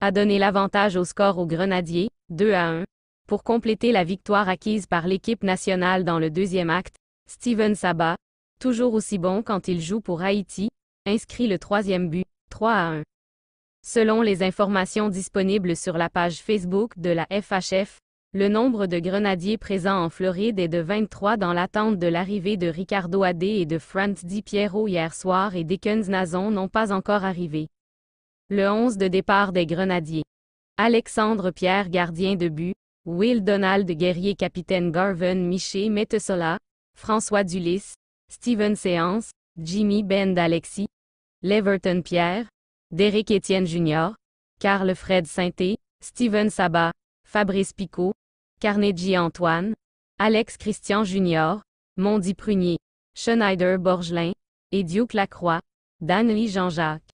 a donné l'avantage au score aux Grenadiers, 2 à 1, pour compléter la victoire acquise par l'équipe nationale dans le deuxième acte, Steven Saba, toujours aussi bon quand il joue pour Haïti, inscrit le troisième but, 3 à 1. Selon les informations disponibles sur la page Facebook de la FHF, le nombre de grenadiers présents en Floride est de 23 dans l'attente de l'arrivée de Ricardo Adé et de Franz Di Piero hier soir et Dickens Nazon n'ont pas encore arrivé. Le 11 de départ des Grenadiers. Alexandre Pierre gardien de but, Will Donald guerrier capitaine Garvin Miché Mettesola, François Dulis, Steven Séance, Jimmy Ben d'Alexis, Leverton Pierre, Derek Étienne Jr., Carl Fred Sainté, Steven Sabat, Fabrice Picot, Carnegie Antoine, Alex Christian Jr., Mondi Prunier, Schneider Borgelin, et Lacroix, Dan Jean-Jacques.